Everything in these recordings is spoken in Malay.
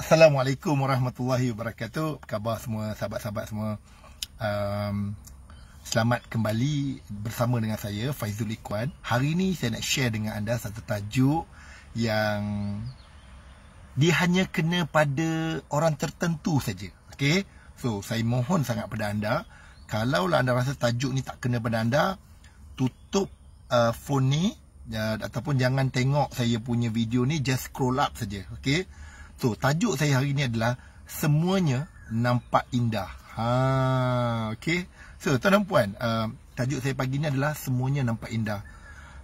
Assalamualaikum warahmatullahi wabarakatuh. Apa khabar semua sahabat-sahabat semua? Um, selamat kembali bersama dengan saya Faizul Ikwan. Hari ini saya nak share dengan anda satu tajuk yang dia hanya kena pada orang tertentu saja. okay? So, saya mohon sangat pada anda kalaulah anda rasa tajuk ni tak kena pada anda, tutup uh, phone ni uh, ataupun jangan tengok saya punya video ni, just scroll up saja. okay? So tajuk saya hari ini adalah Semuanya nampak indah ha, Okay So tuan dan puan uh, Tajuk saya pagi ini adalah Semuanya nampak indah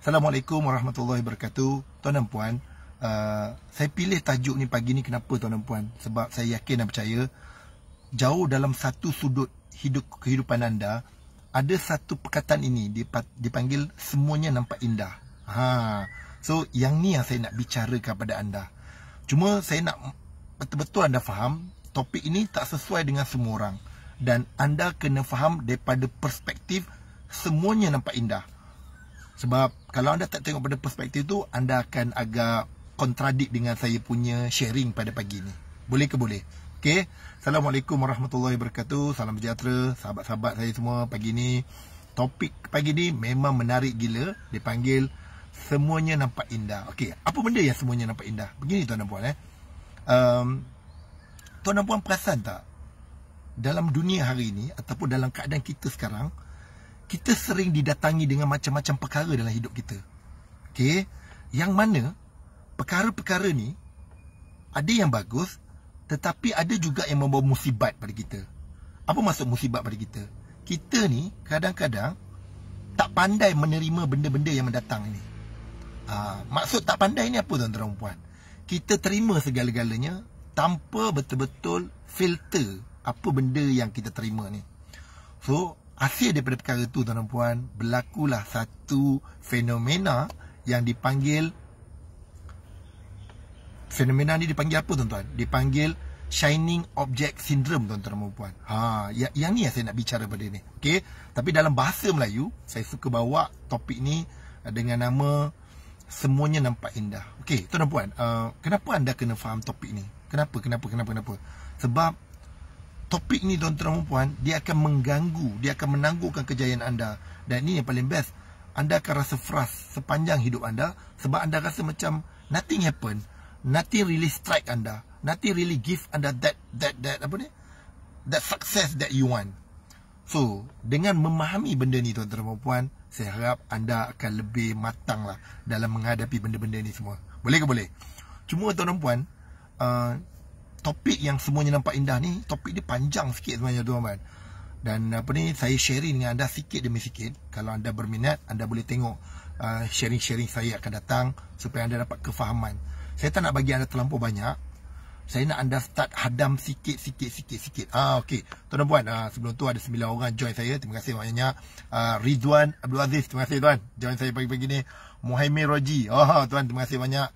Assalamualaikum warahmatullahi wabarakatuh Tuan dan puan uh, Saya pilih tajuk ni pagi ni kenapa tuan dan puan Sebab saya yakin dan percaya Jauh dalam satu sudut hidup kehidupan anda Ada satu perkataan ini Dipanggil semuanya nampak indah ha. So yang ni yang saya nak bicarakan kepada anda Cuma saya nak betul-betul anda faham topik ini tak sesuai dengan semua orang dan anda kena faham daripada perspektif semuanya nampak indah. Sebab kalau anda tak tengok pada perspektif tu anda akan agak kontradik dengan saya punya sharing pada pagi ni. Boleh ke boleh? Okay. Assalamualaikum warahmatullahi wabarakatuh. Salam sejahtera sahabat-sahabat saya semua pagi ni. Topik pagi ni memang menarik gila. Dipanggil panggil semuanya nampak indah. Okey, apa benda yang semuanya nampak indah? Begini tuan dan puan eh. Um, tuan dan puan perasan tak? Dalam dunia hari ini ataupun dalam keadaan kita sekarang, kita sering didatangi dengan macam-macam perkara dalam hidup kita. Okey, yang mana perkara-perkara ni ada yang bagus tetapi ada juga yang membawa musibat pada kita. Apa maksud musibat pada kita? Kita ni kadang-kadang tak pandai menerima benda-benda yang mendatang ini. Ah, maksud tak pandai ni apa tuan-tuan puan? Kita terima segala-galanya tanpa betul-betul filter apa benda yang kita terima ni. So, asyik daripada perkara tu tuan-tuan puan, berlakulah satu fenomena yang dipanggil fenomena ni dipanggil apa tuan-tuan? Dipanggil shining object syndrome tuan-tuan dan puan. Ha, yang, yang ni yang saya nak bicara pada ni. Okay, tapi dalam bahasa Melayu, saya suka bawa topik ni dengan nama semuanya nampak indah. Okey, tuan dan puan, uh, kenapa anda kena faham topik ni? Kenapa, kenapa, kenapa, kenapa? Sebab topik ni tuan dan puan, dia akan mengganggu, dia akan menangguhkan kejayaan anda. Dan ini yang paling best, anda akan rasa frust sepanjang hidup anda sebab anda rasa macam nothing happen, nothing really strike anda, nothing really give anda that, that, that, apa ni? That success that you want. So, dengan memahami benda ni tuan-tuan dan puan-puan, saya harap anda akan lebih matang lah dalam menghadapi benda-benda ni semua. Boleh ke boleh? Cuma tuan-tuan dan puan, uh, topik yang semuanya nampak indah ni, topik dia panjang sikit sebenarnya tuan-tuan puan. Dan apa ni, saya sharing dengan anda sikit demi sikit. Kalau anda berminat, anda boleh tengok uh, sharing-sharing uh, saya akan datang supaya anda dapat kefahaman. Saya tak nak bagi anda terlampau banyak saya nak anda start hadam sikit sikit sikit sikit. Ah okey. Tuan dan puan, ah, sebelum tu ada 9 orang join saya. Terima kasih banyak-banyak. Ah, Ridwan Abdul Aziz, terima kasih tuan. Join saya pagi-pagi ni. Muhaimin Roji. Oh, tuan terima kasih banyak.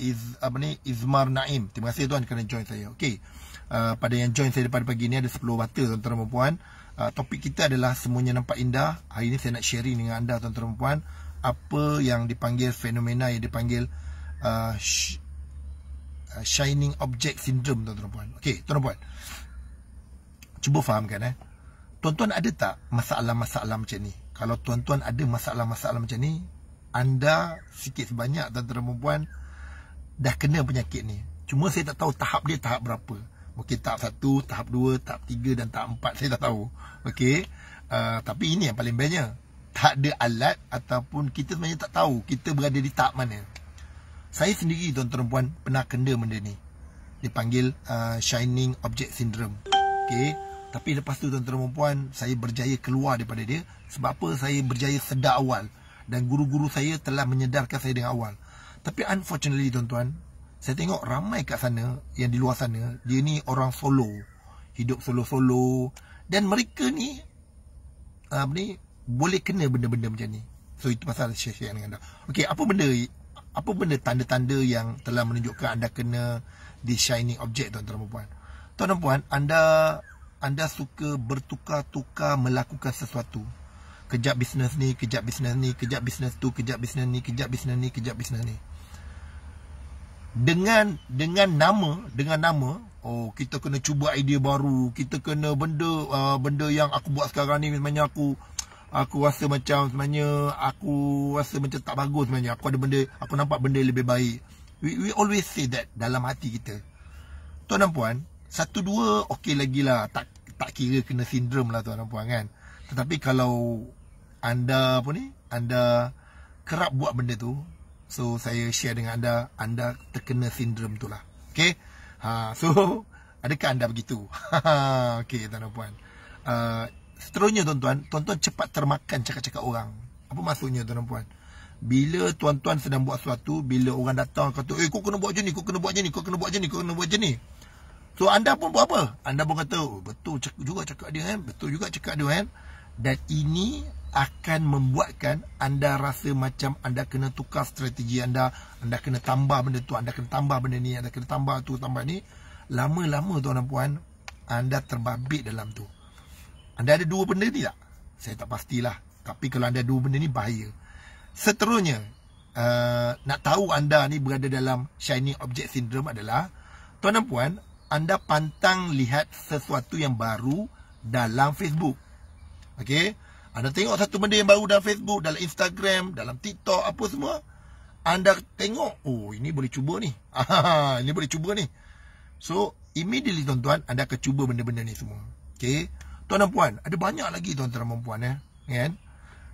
Iz apa ni? Izmar Naim. Terima kasih tuan kerana join saya. Okey. Ah, pada yang join saya daripada pagi ni ada 10 bata tuan-tuan dan puan. Ah, topik kita adalah semuanya nampak indah. Hari ni saya nak sharing dengan anda tuan-tuan dan puan apa yang dipanggil fenomena yang dipanggil ah, Uh, shining object syndrome tuan tuan puan. Okey, tuan puan. Cuba fahamkan eh. Tuan-tuan ada tak masalah-masalah macam ni? Kalau tuan-tuan ada masalah-masalah macam ni, anda sikit sebanyak tuan tuan puan dah kena penyakit ni. Cuma saya tak tahu tahap dia tahap berapa. Mungkin tahap satu, tahap dua, tahap tiga dan tahap empat saya tak tahu. Okey. Uh, tapi ini yang paling banyak Tak ada alat ataupun kita sebenarnya tak tahu kita berada di tahap mana saya sendiri tuan-tuan puan pernah kena benda ni dipanggil uh, shining object syndrome okey tapi lepas tu tuan-tuan dan puan saya berjaya keluar daripada dia sebab apa saya berjaya sedar awal dan guru-guru saya telah menyedarkan saya dengan awal tapi unfortunately tuan-tuan saya tengok ramai kat sana yang di luar sana dia ni orang solo hidup solo-solo dan mereka ni uh, apa ni boleh kena benda-benda macam ni so itu pasal saya share dengan anda okey apa benda apa benda tanda-tanda yang telah menunjukkan anda kena di shining object tuan-tuan dan puan tuan dan puan anda anda suka bertukar-tukar melakukan sesuatu kejap bisnes ni kejap bisnes ni kejap bisnes tu kejap bisnes ni kejap bisnes ni kejap bisnes ni dengan dengan nama dengan nama oh kita kena cuba idea baru kita kena benda uh, benda yang aku buat sekarang ni memangnya aku aku rasa macam sebenarnya aku rasa macam tak bagus sebenarnya aku ada benda aku nampak benda lebih baik we, we always say that dalam hati kita tuan dan puan satu dua okay lagi lah tak tak kira kena sindrom lah tuan dan puan kan tetapi kalau anda apa ni anda kerap buat benda tu so saya share dengan anda anda terkena sindrom tu lah Okay, ha, so adakah anda begitu ha, ha, ha. Okay, tuan dan puan uh, Seterusnya tuan-tuan, tuan-tuan cepat termakan cakap-cakap orang. Apa maksudnya tuan-tuan? Bila tuan-tuan sedang buat sesuatu, bila orang datang kata, "Eh, kau kena buat macam ni, kau kena buat macam ni, kau kena buat macam ni, kau kena buat macam ni." So anda pun buat apa? Anda pun kata, oh, "Betul cakap juga cakap dia kan, betul juga cakap dia kan." Dan ini akan membuatkan anda rasa macam anda kena tukar strategi anda, anda kena tambah benda tu, anda kena tambah benda ni, anda kena tambah tu, tambah ni. Lama-lama tuan dan puan, anda terbabit dalam tu. Anda ada dua benda ni tak? Saya tak pastilah. Tapi kalau anda dua benda ni bahaya. Seterusnya, uh, nak tahu anda ni berada dalam shining object syndrome adalah tuan dan puan, anda pantang lihat sesuatu yang baru dalam Facebook. Okey? Anda tengok satu benda yang baru dalam Facebook, dalam Instagram, dalam TikTok, apa semua. Anda tengok, oh ini boleh cuba ni. ini boleh cuba ni. So, immediately tuan-tuan, anda akan cuba benda-benda ni semua. Okey? tuan dan puan ada banyak lagi tuan dan puan ya kan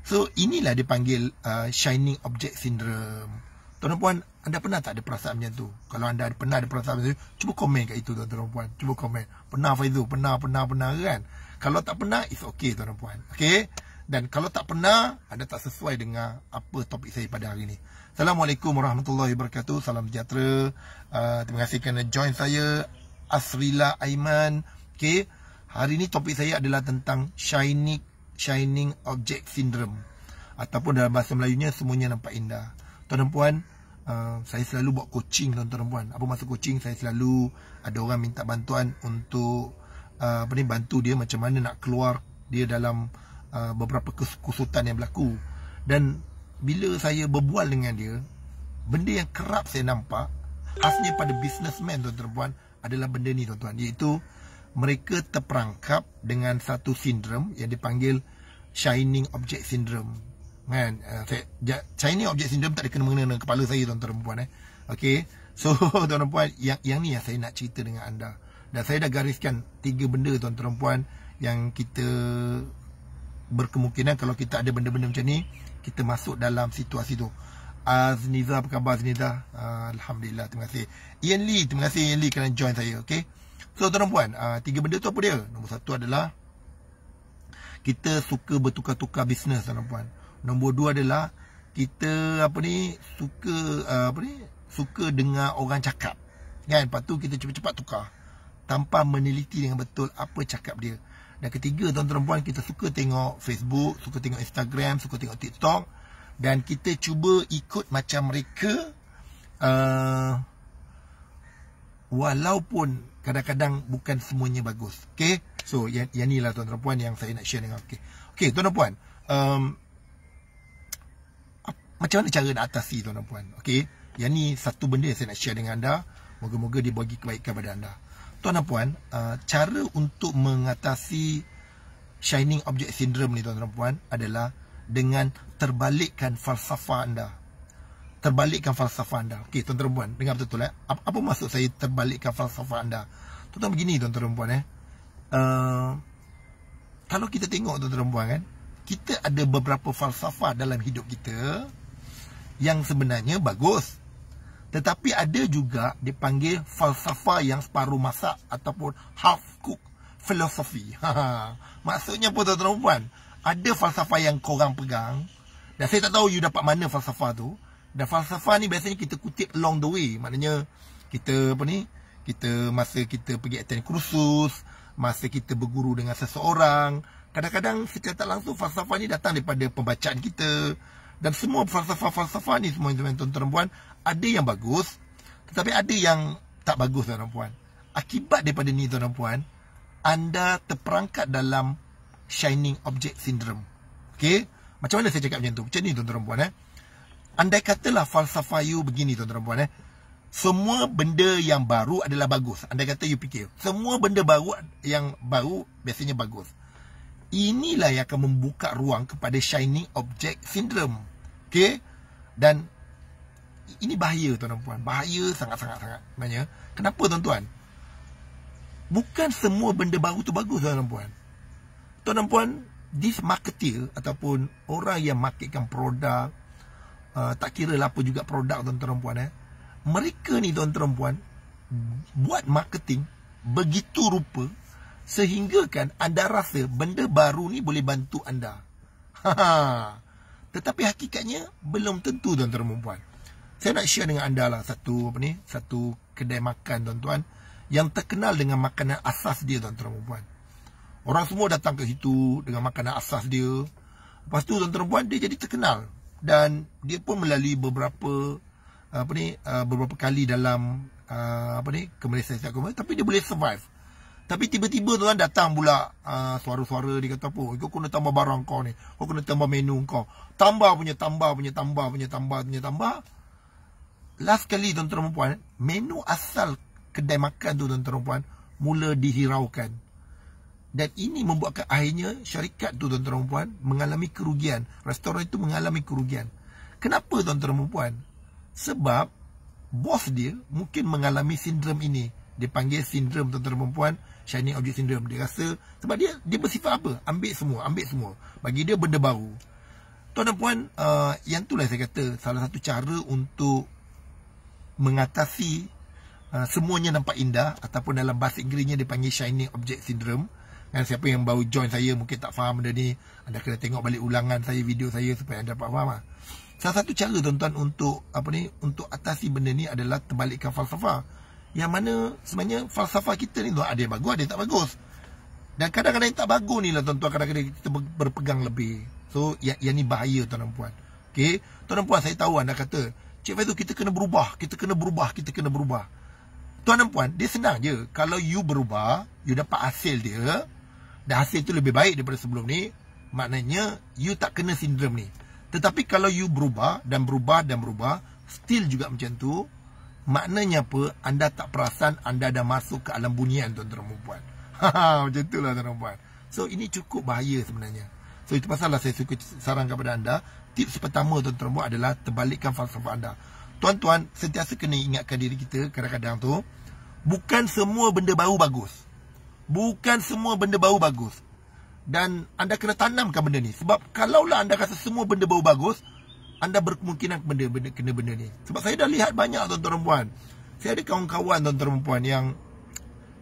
so inilah dipanggil uh, shining object syndrome tuan dan puan anda pernah tak ada perasaan macam tu kalau anda ada, pernah ada perasaan macam tu cuba komen kat itu tuan dan puan cuba komen pernah Faizu pernah pernah pernah kan kalau tak pernah it's okay tuan dan puan okey dan kalau tak pernah, anda tak sesuai dengan apa topik saya pada hari ini. Assalamualaikum warahmatullahi wabarakatuh. Salam sejahtera. Uh, terima kasih kerana join saya. Asrila Aiman. Okay. Hari ini topik saya adalah tentang shining shining object syndrome ataupun dalam bahasa Melayunya semuanya nampak indah. Tuan dan puan, uh, saya selalu buat coaching tuan dan puan. Apa masa coaching saya selalu ada orang minta bantuan untuk uh, apa ni bantu dia macam mana nak keluar dia dalam uh, beberapa kesusutan yang berlaku. Dan bila saya berbual dengan dia, benda yang kerap saya nampak khasnya pada businessman tuan dan puan adalah benda ni tuan-tuan iaitu mereka terperangkap dengan satu sindrom yang dipanggil shining object syndrome kan eh, saya, shining object syndrome tak ada kena mengena dengan kepala saya tuan-tuan dan puan eh okey so tuan-tuan dan puan yang yang ni yang saya nak cerita dengan anda dan saya dah gariskan tiga benda tuan-tuan dan puan yang kita berkemungkinan kalau kita ada benda-benda macam ni kita masuk dalam situasi tu Azniza apa khabar Azniza uh, Alhamdulillah terima kasih Ian Lee terima kasih Ian Lee kerana join saya okey So tuan puan uh, ah, Tiga benda tu apa dia Nombor satu adalah Kita suka bertukar-tukar bisnes tuan puan Nombor dua adalah Kita apa ni Suka uh, apa ni Suka dengar orang cakap Kan Lepas tu kita cepat-cepat tukar Tanpa meneliti dengan betul Apa cakap dia Dan ketiga tuan-tuan puan Kita suka tengok Facebook Suka tengok Instagram Suka tengok TikTok Dan kita cuba ikut macam mereka uh, Walaupun kadang-kadang bukan semuanya bagus. Okay? So, yang, yang ni lah tuan-tuan puan yang saya nak share dengan. Okay, okay tuan-tuan puan. Um, macam mana cara nak atasi tuan-tuan puan? Okay? Yang ni satu benda saya nak share dengan anda. Moga-moga dia bagi kebaikan kepada anda. Tuan-tuan puan, uh, cara untuk mengatasi shining object syndrome ni tuan-tuan puan adalah dengan terbalikkan falsafah anda terbalikkan falsafah anda. Okey, tuan-tuan perempuan, dengar betul-betul eh. Apa, apa maksud saya terbalikkan falsafah anda? Tuan-tuan begini tuan-tuan perempuan eh. Uh, kalau kita tengok tuan-tuan perempuan kan, kita ada beberapa falsafah dalam hidup kita yang sebenarnya bagus. Tetapi ada juga dipanggil falsafah yang separuh masak ataupun half cook philosophy. Ha, ha. Maksudnya apa tuan-tuan perempuan? Ada falsafah yang korang pegang dan saya tak tahu you dapat mana falsafah tu. Dan falsafah ni biasanya kita kutip along the way. Maknanya kita apa ni? Kita masa kita pergi attend kursus, masa kita berguru dengan seseorang, kadang-kadang secara tak langsung falsafah ni datang daripada pembacaan kita. Dan semua falsafah-falsafah ni semua tuan-tuan dan puan ada yang bagus tetapi ada yang tak bagus tuan-tuan puan. Akibat daripada ni tuan-tuan puan, anda terperangkap dalam shining object syndrome. Okey? Macam mana saya cakap macam tu? Macam ni tuan-tuan puan eh. Andai katalah falsafah you begini tuan-tuan dan puan eh. Semua benda yang baru adalah bagus. Andai kata you fikir. Semua benda baru yang baru biasanya bagus. Inilah yang akan membuka ruang kepada shining object syndrome. Okay? Dan ini bahaya tuan-tuan dan puan. Bahaya sangat-sangat-sangat. Kenapa tuan-tuan? Bukan semua benda baru tu bagus tuan-tuan dan puan. Tuan-tuan dan puan, this marketeer ataupun orang yang marketkan produk, Ah, tak kira lah apa juga produk tuan-tuan puan eh. Mereka ni tuan-tuan puan buat marketing begitu rupa sehinggakan anda rasa benda baru ni boleh bantu anda. Ha-ha. Tetapi hakikatnya belum tentu tuan-tuan puan. Saya nak share dengan anda lah satu apa ni, satu kedai makan tuan-tuan yang terkenal dengan makanan asas dia tuan-tuan puan. Orang semua datang ke situ dengan makanan asas dia. Lepas tu tuan-tuan puan dia jadi terkenal dan dia pun melalui beberapa apa ni uh, beberapa kali dalam uh, apa ni kemalaysiaan kemalaysia, tapi dia boleh survive tapi tiba-tiba tuan datang pula uh, suara-suara dia kata apa kau kena tambah barang kau ni kau kena tambah menu kau tambah punya tambah punya tambah punya tambah punya tambah last kali tuan-tuan puan eh, menu asal kedai makan tu tuan-tuan puan mula dihiraukan dan ini membuatkan akhirnya syarikat tu tuan-tuan dan puan mengalami kerugian. Restoran itu mengalami kerugian. Kenapa tuan-tuan dan puan? Sebab bos dia mungkin mengalami sindrom ini. Dia panggil sindrom tuan-tuan dan puan shiny object syndrome. Dia rasa sebab dia dia bersifat apa? Ambil semua, ambil semua. Bagi dia benda baru. Tuan dan puan, uh, yang itulah saya kata salah satu cara untuk mengatasi uh, semuanya nampak indah ataupun dalam bahasa Inggerisnya dipanggil shiny object syndrome. Kan siapa yang baru join saya mungkin tak faham benda ni. Anda kena tengok balik ulangan saya, video saya supaya anda dapat faham lah. Salah satu cara tuan-tuan untuk apa ni untuk atasi benda ni adalah terbalikkan falsafah. Yang mana sebenarnya falsafah kita ni tuan ada yang bagus, ada yang tak bagus. Dan kadang-kadang yang tak bagus ni lah tuan-tuan kadang-kadang kita berpegang lebih. So yang, yang ni bahaya tuan dan puan. Okey, tuan dan puan saya tahu anda kata, Cik Fai tu kita kena berubah, kita kena berubah, kita kena berubah. Tuan dan puan, dia senang je. Kalau you berubah, you dapat hasil dia, dan hasil tu lebih baik daripada sebelum ni maknanya you tak kena sindrom ni tetapi kalau you berubah dan berubah dan berubah still juga macam tu maknanya apa anda tak perasan anda dah masuk ke alam bunian tuan-tuan dan puan ha, macam itulah tuan-tuan puan so ini cukup bahaya sebenarnya so itu pasallah saya suka saran kepada anda tips pertama tuan-tuan dan puan adalah terbalikkan falsafah anda tuan-tuan sentiasa kena ingatkan diri kita kadang-kadang tu bukan semua benda baru bagus Bukan semua benda bau bagus. Dan anda kena tanamkan benda ni. Sebab kalaulah anda rasa semua benda bau bagus, anda berkemungkinan benda, benda, kena benda ni. Sebab saya dah lihat banyak tuan-tuan perempuan. Saya ada kawan-kawan tuan-tuan perempuan yang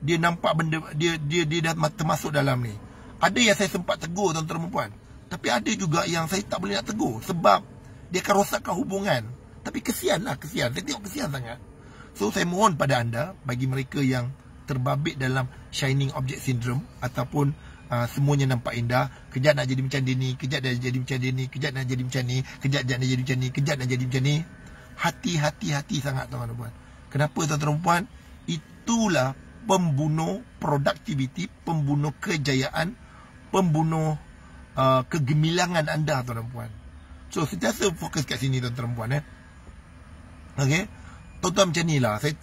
dia nampak benda, dia, dia, dia dah termasuk dalam ni. Ada yang saya sempat tegur tuan-tuan perempuan. Tapi ada juga yang saya tak boleh nak tegur. Sebab dia akan rosakkan hubungan. Tapi lah kesian. Saya tengok kesian sangat. So, saya mohon pada anda, bagi mereka yang terbabit dalam shining object syndrome ataupun uh, semuanya nampak indah kejap nak jadi macam dia ni kejap dah jadi macam dia ni kejap nak jadi macam ni kejap jap nak jadi macam ni kejap nak jadi macam ni hati-hati hati sangat tuan-tuan puan kenapa tuan-tuan puan itulah pembunuh productivity pembunuh kejayaan pembunuh uh, kegemilangan anda tuan-tuan puan so sentiasa fokus kat sini tuan-tuan puan eh okey tuan-tuan macam nilah saya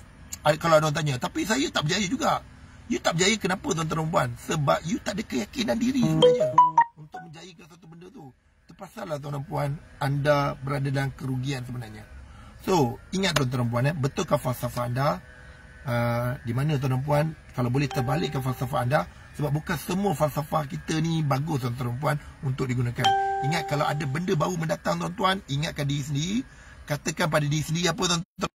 Ah, kalau orang tanya tapi saya tak berjaya juga you tak berjaya kenapa tuan-tuan puan sebab you tak ada keyakinan diri sebenarnya untuk menjayakan satu benda tu terpaksalah lah tuan-tuan puan anda berada dalam kerugian sebenarnya so ingat tuan-tuan puan eh, betulkah falsafah anda uh, di mana tuan-tuan puan kalau boleh terbalikkan falsafah anda sebab bukan semua falsafah kita ni bagus tuan-tuan puan untuk digunakan ingat kalau ada benda baru mendatang tuan-tuan ingatkan diri sendiri katakan pada diri sendiri apa tuan-tuan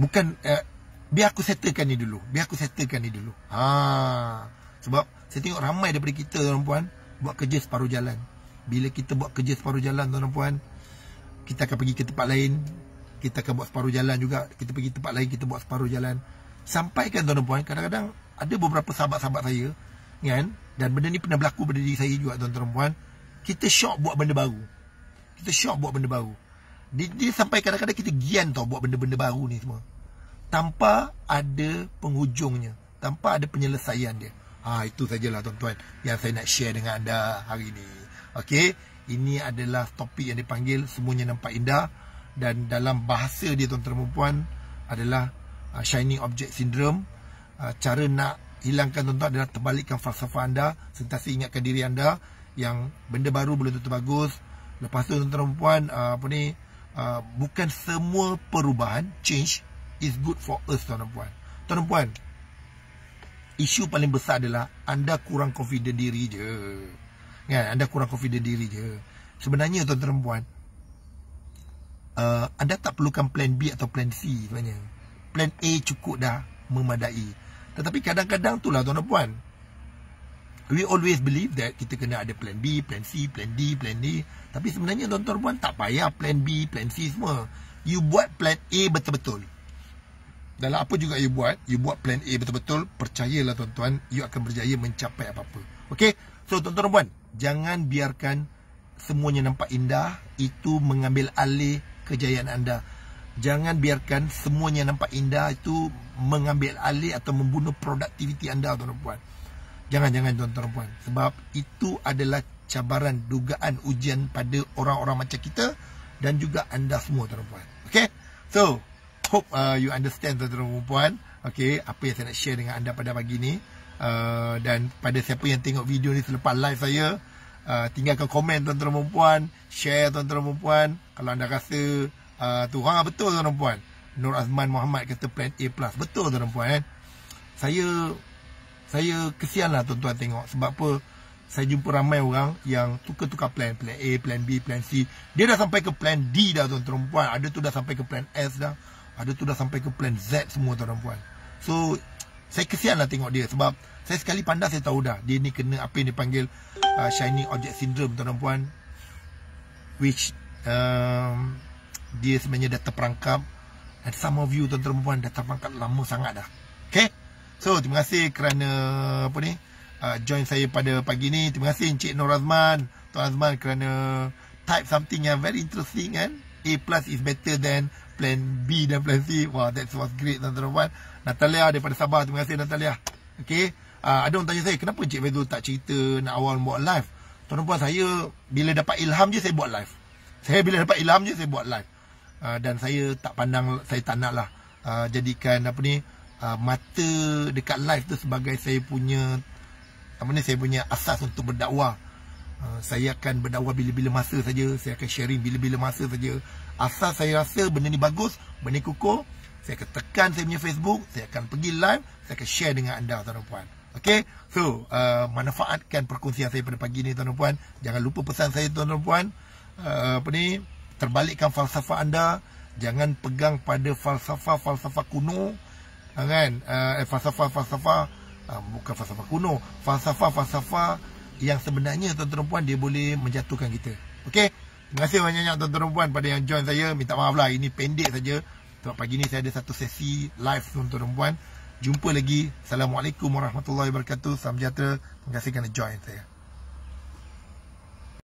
bukan uh, biar aku settlekan ni dulu biar aku settlekan ni dulu ha sebab saya tengok ramai daripada kita tuan puan buat kerja separuh jalan bila kita buat kerja separuh jalan tuan puan kita akan pergi ke tempat lain kita akan buat separuh jalan juga kita pergi tempat lain kita buat separuh jalan sampaikan tuan puan kadang-kadang ada beberapa sahabat-sahabat saya kan dan benda ni pernah berlaku pada diri saya juga tuan-tuan puan kita shock buat benda baru kita shock buat benda baru dia, dia sampai kadang-kadang kita gian tau buat benda-benda baru ni semua tanpa ada penghujungnya tanpa ada penyelesaian dia ha itu sajalah tuan-tuan yang saya nak share dengan anda hari ini Okay, ini adalah topik yang dipanggil semuanya nampak indah dan dalam bahasa dia tuan-tuan dan puan adalah uh, shiny object syndrome uh, cara nak hilangkan tuan-tuan adalah terbalikkan falsafah anda sentiasa ingatkan diri anda yang benda baru belum tentu bagus lepas tu tuan-tuan dan puan uh, apa ni uh, bukan semua perubahan change is good for us tuan puan tuan puan isu paling besar adalah anda kurang confident diri je kan anda kurang confident diri je sebenarnya tuan tuan puan uh, anda tak perlukan plan B atau plan C sebenarnya plan A cukup dah memadai tetapi kadang-kadang itulah tuan-tuan puan We always believe that kita kena ada plan B, plan C, plan D, plan D. Tapi sebenarnya tuan-tuan puan tak payah plan B, plan C semua. You buat plan A betul-betul. Dalam apa juga you buat, you buat plan A betul-betul, percayalah tuan-tuan, you akan berjaya mencapai apa-apa. Okay? So, tuan-tuan puan, jangan biarkan semuanya nampak indah, itu mengambil alih kejayaan anda. Jangan biarkan semuanya nampak indah itu mengambil alih atau membunuh produktiviti anda, tuan-tuan puan. Jangan-jangan tuan-tuan puan. Sebab itu adalah cabaran dugaan ujian pada orang-orang macam kita dan juga anda semua tuan-tuan puan. Okay? So, hope uh, you understand tuan-tuan puan. Okay, apa yang saya nak share dengan anda pada pagi ni. Uh, dan pada siapa yang tengok video ni selepas live saya, uh, tinggalkan komen tuan-tuan puan. Share tuan-tuan puan. Kalau anda rasa uh, tu ha, betul tuan-tuan puan. Nur Azman Muhammad kata plan A plus. Betul tuan-tuan puan. Eh? Saya saya kesianlah tuan-tuan tengok sebab apa saya jumpa ramai orang yang tukar-tukar plan plan A, plan B, plan C. Dia dah sampai ke plan D dah tuan-tuan puan. Ada tu dah sampai ke plan S dah. Ada tu dah sampai ke plan Z semua tuan-tuan puan. So saya kesianlah tengok dia sebab saya sekali pandang saya tahu dah dia ni kena apa yang panggil uh, shiny object syndrome tuan-tuan puan which um, dia sebenarnya dah terperangkap and some of you tuan-tuan puan dah terperangkap lama sangat dah. Okay? So terima kasih kerana apa ni uh, join saya pada pagi ni. Terima kasih Encik Nur Azman, Tuan Azman kerana type something yang very interesting kan. A plus is better than plan B dan plan C. Wah, wow, that was great tuan tuan Natalia daripada Sabah, terima kasih Natalia. Okay. Uh, ada orang tanya saya, kenapa Encik Fezul tak cerita nak awal buat live? Tuan-tuan saya bila dapat ilham je saya buat live. Saya bila dapat ilham je saya buat live. Uh, dan saya tak pandang, saya tak nak lah uh, jadikan apa ni, uh, mata dekat live tu sebagai saya punya apa ni saya punya asas untuk berdakwah. Uh, saya akan berdakwah bila-bila masa saja, saya akan sharing bila-bila masa saja. Asas saya rasa benda ni bagus, benda ni kukuh, saya akan tekan saya punya Facebook, saya akan pergi live, saya akan share dengan anda tuan dan puan. Okay, so uh, manfaatkan perkongsian saya pada pagi ni tuan dan puan Jangan lupa pesan saya tuan dan puan uh, Apa ni, terbalikkan falsafah anda Jangan pegang pada falsafah-falsafah kuno Ah, kan uh, falsafah-falsafah uh, bukan falsafah kuno falsafah-falsafah yang sebenarnya tuan-tuan puan dia boleh menjatuhkan kita okey terima kasih banyak-banyak tuan-tuan puan pada yang join saya minta maaf lah ini pendek saja sebab pagi ni saya ada satu sesi live tuan-tuan puan jumpa lagi assalamualaikum warahmatullahi wabarakatuh salam sejahtera terima kasih kerana join saya